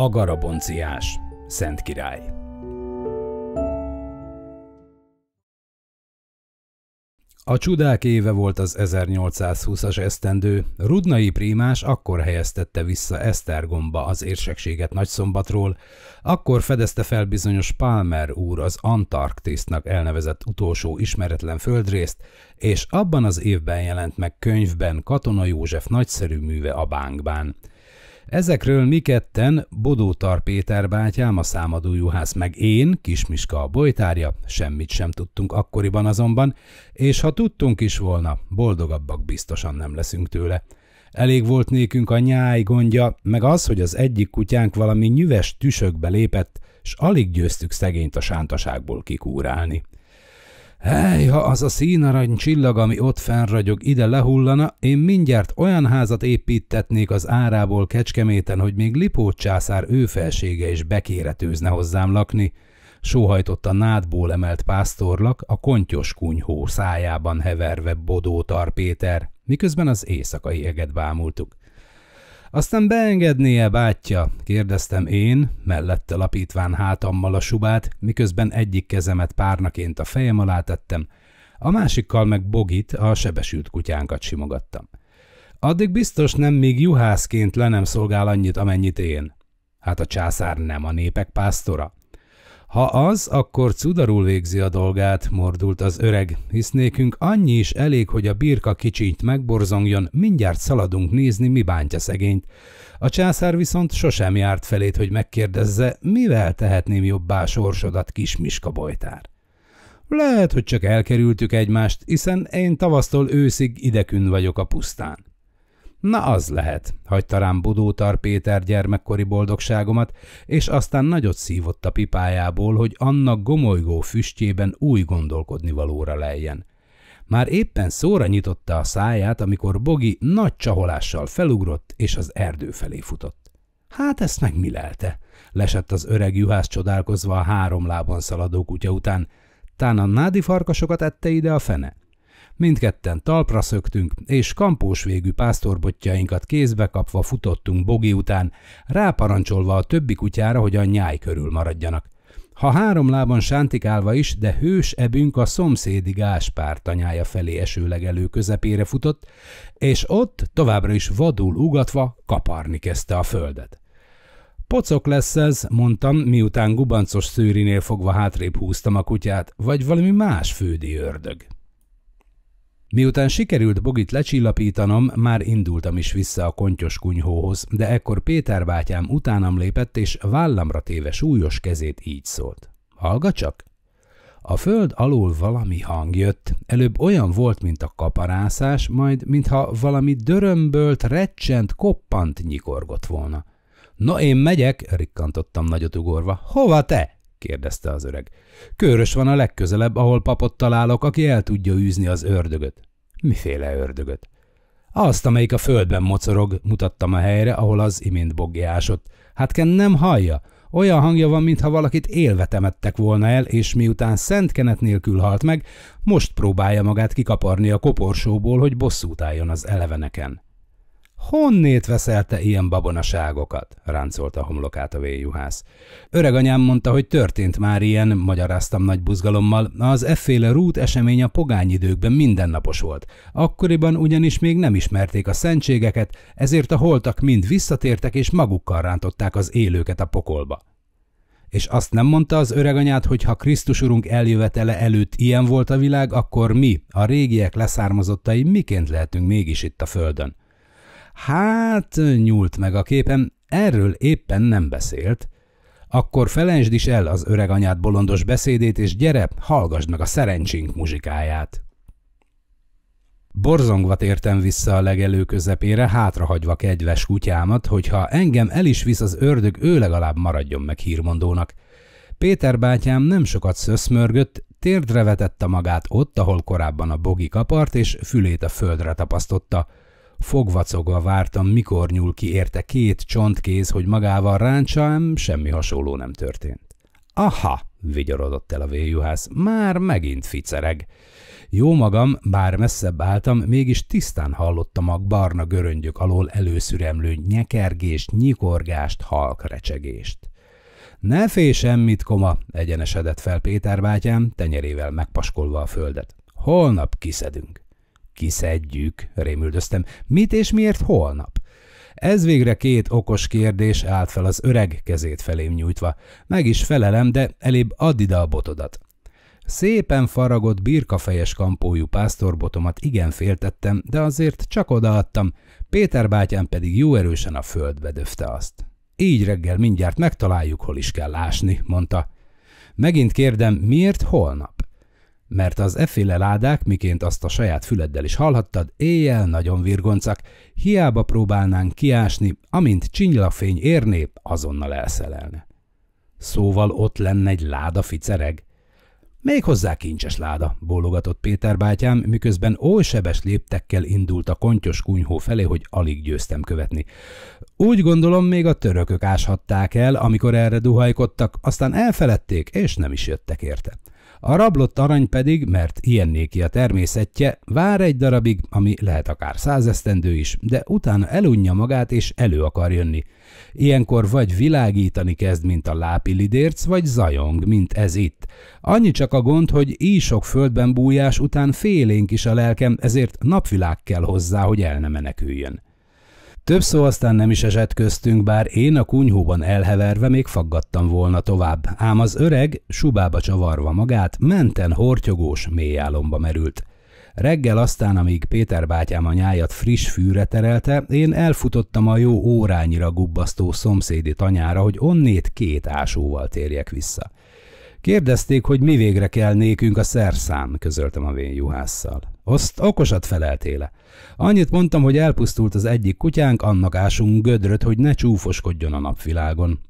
A garabonciás Szent Király A csodák éve volt az 1820-as esztendő, Rudnai Prímás akkor helyeztette vissza Esztergomba az érsekséget Nagyszombatról, akkor fedezte fel bizonyos Palmer úr az Antarktisznak elnevezett utolsó ismeretlen földrészt, és abban az évben jelent meg könyvben Katona József nagyszerű műve a bánkbán. Ezekről mi ketten, Bodótar Péter bátyám, a számadó juhász, meg én, Kismiska a bolytárja, semmit sem tudtunk akkoriban azonban, és ha tudtunk is volna, boldogabbak biztosan nem leszünk tőle. Elég volt nékünk a nyáj gondja, meg az, hogy az egyik kutyánk valami nyüves tüsökbe lépett, s alig győztük szegényt a sántaságból kikúrálni. Hely, ha az a színarany csillag, ami ott fennragyog, ide lehullana, én mindjárt olyan házat építetnék az árából kecskeméten, hogy még Lipót császár ő felsége is bekéretőzne hozzám lakni, sóhajtott a nádból emelt pásztorlak, a kontyos kunyhó szájában heverve Tar Péter, miközben az éjszakai eget bámultuk. Aztán beengednie, bátyja? kérdeztem én, mellette lapítván hátammal a subát, miközben egyik kezemet párnaként a fejem alá tettem, a másikkal meg Bogit, a sebesült kutyánkat simogattam. Addig biztos nem még juhászként le nem szolgál annyit, amennyit én. Hát a császár nem a népek pásztora. Ha az, akkor cudarul végzi a dolgát, mordult az öreg, hisz nékünk annyi is elég, hogy a birka kicsint megborzongjon, mindjárt szaladunk nézni, mi bántja szegényt. A császár viszont sosem járt felét, hogy megkérdezze, mivel tehetném jobbá sorsodat, kis Miska bolytár. Lehet, hogy csak elkerültük egymást, hiszen én tavasztól őszig idekün vagyok a pusztán. Na az lehet, hagyta rám Budótar Péter gyermekkori boldogságomat, és aztán nagyot szívott a pipájából, hogy annak gomolygó füstjében új gondolkodni valóra lejjen. Már éppen szóra nyitotta a száját, amikor Bogi nagy csaholással felugrott, és az erdő felé futott. Hát ezt lelte? lesett az öreg juhász csodálkozva a három lábon szaladó kutya után. Tán a nádi farkasokat ette ide a fene – mindketten talpra szöktünk, és kampós végű pásztorbotjainkat kézbe kapva futottunk Bogi után, ráparancsolva a többi kutyára, hogy a nyáj körül maradjanak. Ha három lábon sántikálva is, de hős ebünk a szomszédi Gáspár tanyája felé esőlegelő közepére futott, és ott továbbra is vadul ugatva kaparni kezdte a földet. Pocok lesz ez, mondtam, miután gubancos szőrinél fogva hátrébb húztam a kutyát, vagy valami más fődi ördög. Miután sikerült Bogit lecsillapítanom, már indultam is vissza a kontyos kunyhóhoz, de ekkor Péter bátyám utánam lépett, és vállamra téve súlyos kezét így szólt. Hallgat csak! A föld alól valami hang jött, előbb olyan volt, mint a kaparászás, majd mintha valami dörömbölt, recsent, koppant nyikorgott volna. – No, én megyek! – rikkantottam nagyot ugorva. – Hova te? kérdezte az öreg. Körös van a legközelebb, ahol papot találok, aki el tudja űzni az ördögöt. Miféle ördögöt? Azt, amelyik a földben mocorog, mutattam a helyre, ahol az imént boggé ásott. Hát Ken nem hallja. Olyan hangja van, mintha valakit élve temettek volna el, és miután szent kenet nélkül halt meg, most próbálja magát kikaparni a koporsóból, hogy bosszút álljon az eleveneken. Honnét veszelte ilyen babonaságokat? ráncolta a homlokát a véjuhász. Öreganyám mondta, hogy történt már ilyen, magyaráztam nagy buzgalommal. Az efféle rút esemény a pogány időkben mindennapos volt. Akkoriban ugyanis még nem ismerték a szentségeket, ezért a holtak mind visszatértek és magukkal rántották az élőket a pokolba. És azt nem mondta az öreganyát, hogy ha Krisztus urunk eljövetele előtt ilyen volt a világ, akkor mi, a régiek leszármazottai, miként lehetünk mégis itt a földön? Hát, nyúlt meg a képem, erről éppen nem beszélt. Akkor felejtsd is el az öreg anyád bolondos beszédét, és gyere, hallgassd meg a szerencsénk muzsikáját. Borzongva tértem vissza a legelő közepére, hátrahagyva kedves kutyámat, hogyha engem el is visz az ördög, ő legalább maradjon meg hírmondónak. Péter bátyám nem sokat szöszmörgött, térdre vetette magát ott, ahol korábban a bogi kapart, és fülét a földre tapasztotta – Fogvacogva vártam, mikor nyúl ki érte két csontkéz, hogy magával rántsam, semmi hasonló nem történt. Aha, vigyorodott el a véjuhász, már megint ficereg. Jó magam, bár messzebb álltam, mégis tisztán hallottam a barna göröngyök alól előszüremlő nyekergést, nyikorgást, halk recsegést. Ne félj semmit, koma, egyenesedett fel Péter bátyám, tenyerével megpaskolva a földet. Holnap kiszedünk. Kiszedjük, rémüldöztem. Mit és miért holnap? Ez végre két okos kérdés állt fel az öreg kezét felém nyújtva. Meg is felelem, de elébb add ide a botodat. Szépen faragott birkafejes kampójú pásztorbotomat igen féltettem, de azért csak odaadtam, Péter bátyám pedig jó erősen a földbe döfte azt. Így reggel mindjárt megtaláljuk, hol is kell lásni, mondta. Megint kérdem, miért holnap? mert az efféle ládák, miként azt a saját füleddel is hallhattad, éjjel nagyon virgoncak, hiába próbálnánk kiásni, amint fény érné, azonnal elszelelne. Szóval ott lenne egy láda ficereg? Méghozzá kincses láda, bólogatott Péter bátyám, miközben oly sebes léptekkel indult a kontyos kunyhó felé, hogy alig győztem követni. Úgy gondolom, még a törökök áshatták el, amikor erre duhajkodtak, aztán elfeledték, és nem is jöttek érte. A rablott arany pedig, mert ilyen néki a természetje, vár egy darabig, ami lehet akár százesztendő is, de utána elunja magát és elő akar jönni. Ilyenkor vagy világítani kezd, mint a lápilidérc, vagy zajong, mint ez itt. Annyi csak a gond, hogy így sok földben bújás után félénk is a lelkem, ezért napvilág kell hozzá, hogy el ne meneküljön. Több szó aztán nem is esett köztünk, bár én a kunyhóban elheverve még faggattam volna tovább, ám az öreg, subába csavarva magát, menten hortyogós álomba merült. Reggel aztán, amíg Péter bátyám a nyájat friss fűre terelte, én elfutottam a jó órányira gubbasztó szomszédi tanyára, hogy onnét két ásóval térjek vissza. Kérdezték, hogy mi végre kell nékünk a szerszám, közöltem a vén juhásszal. Azt okosat feleltéle. Annyit mondtam, hogy elpusztult az egyik kutyánk, annak ásunk gödröt, hogy ne csúfoskodjon a napvilágon.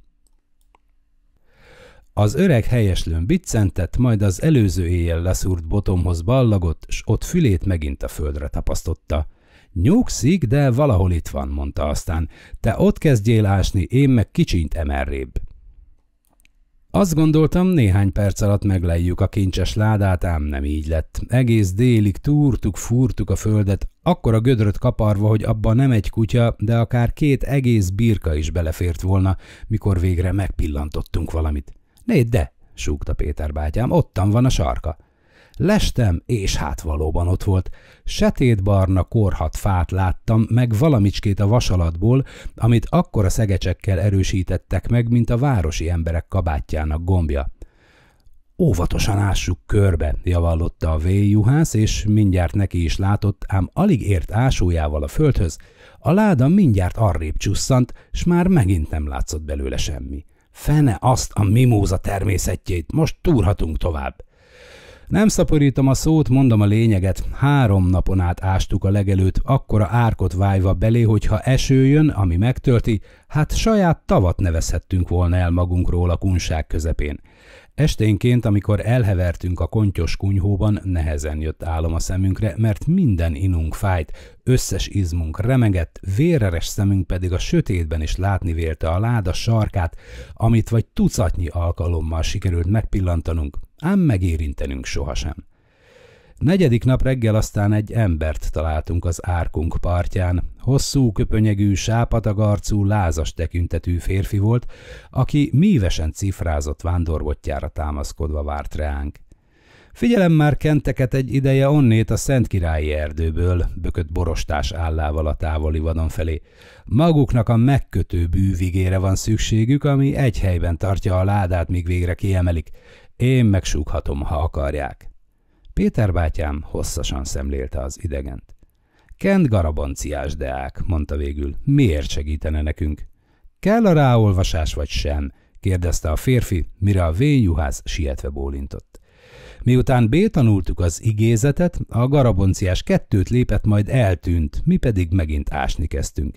Az öreg helyeslőn biccentett, majd az előző éjjel leszúrt botomhoz ballagott, s ott fülét megint a földre tapasztotta. Nyugszik, de valahol itt van, mondta aztán. Te ott kezdjél ásni, én meg kicsint emerrébb. Azt gondoltam, néhány perc alatt megleljük a kincses ládát, ám nem így lett. Egész délig túrtuk, fúrtuk a földet, akkor a gödröt kaparva, hogy abba nem egy kutya, de akár két egész birka is belefért volna, mikor végre megpillantottunk valamit. Nézd de, súgta Péter bátyám, ottan van a sarka. Lestem, és hát valóban ott volt. Setét-barna korhat fát láttam, meg valamicskét a vasalatból, amit akkor a szegecsekkel erősítettek meg, mint a városi emberek kabátjának gombja. Óvatosan ássuk körbe, javallotta a véjuhász, és mindjárt neki is látott, ám alig ért ásójával a földhöz, a láda mindjárt arrébb csusszant, s már megint nem látszott belőle semmi. Fene azt a mimóza természetjét, most túrhatunk tovább. Nem szaporítom a szót, mondom a lényeget. Három napon át ástuk a legelőt, akkora árkot vájva belé, hogyha eső jön, ami megtölti, hát saját tavat nevezhettünk volna el magunkról a kunság közepén. Esténként, amikor elhevertünk a kontyos kunyhóban, nehezen jött álom a szemünkre, mert minden inunk fájt, összes izmunk remegett, véreres szemünk pedig a sötétben is látni vélte a láda sarkát, amit vagy tucatnyi alkalommal sikerült megpillantanunk, ám megérintenünk sohasem. Negyedik nap reggel aztán egy embert találtunk az árkunk partján. Hosszú, köpönyegű, sápatagarcú, lázas tekintetű férfi volt, aki mívesen cifrázott vándorbottyára támaszkodva várt ránk. Figyelem már kenteket egy ideje onnét a Szentkirályi erdőből, bökött borostás állával a távoli vadon felé. Maguknak a megkötő bűvigére van szükségük, ami egy helyben tartja a ládát, míg végre kiemelik. Én megsúghatom, ha akarják. Péter bátyám hosszasan szemlélte az idegent. Kent garabanciás deák, mondta végül. Miért segítene nekünk? Kell a ráolvasás vagy sem? kérdezte a férfi, mire a vényjuhász sietve bólintott. Miután bétanultuk az igézetet, a garabonciás kettőt lépett, majd eltűnt, mi pedig megint ásni kezdtünk.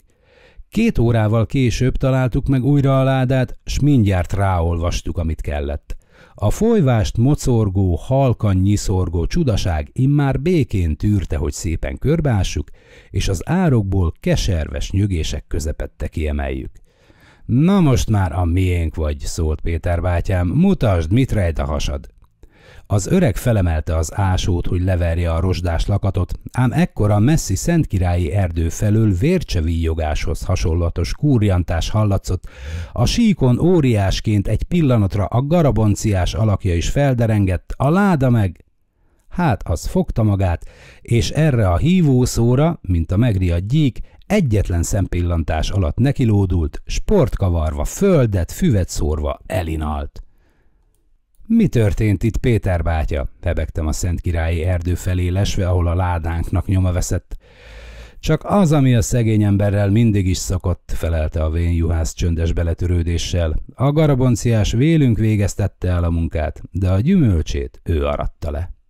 Két órával később találtuk meg újra a ládát, s mindjárt ráolvastuk, amit kellett. A folyvást mocorgó, halkan nyiszorgó csudaság immár békén tűrte, hogy szépen körbeássuk, és az árokból keserves nyögések közepette kiemeljük. Na most már a miénk vagy, szólt Péter bátyám, mutasd, mit rejt a hasad. Az öreg felemelte az ásót, hogy leverje a rozsdás lakatot, ám ekkor a messzi szentkirályi erdő felől vércsevillogáshoz hasonlatos kúrjantás hallatszott, a síkon óriásként egy pillanatra a garabonciás alakja is felderengett, a láda meg... Hát az fogta magát, és erre a hívószóra, mint a megriadt gyík, egyetlen szempillantás alatt nekilódult, sportkavarva, földet, füvet szórva elinalt mi történt itt, Péter bátya? Hebegtem a Szent Királyi erdő felé lesve, ahol a ládánknak nyoma veszett. Csak az, ami a szegény emberrel mindig is szokott, felelte a vén juhász csöndes beletörődéssel. A garabonciás vélünk végeztette el a munkát, de a gyümölcsét ő aratta le.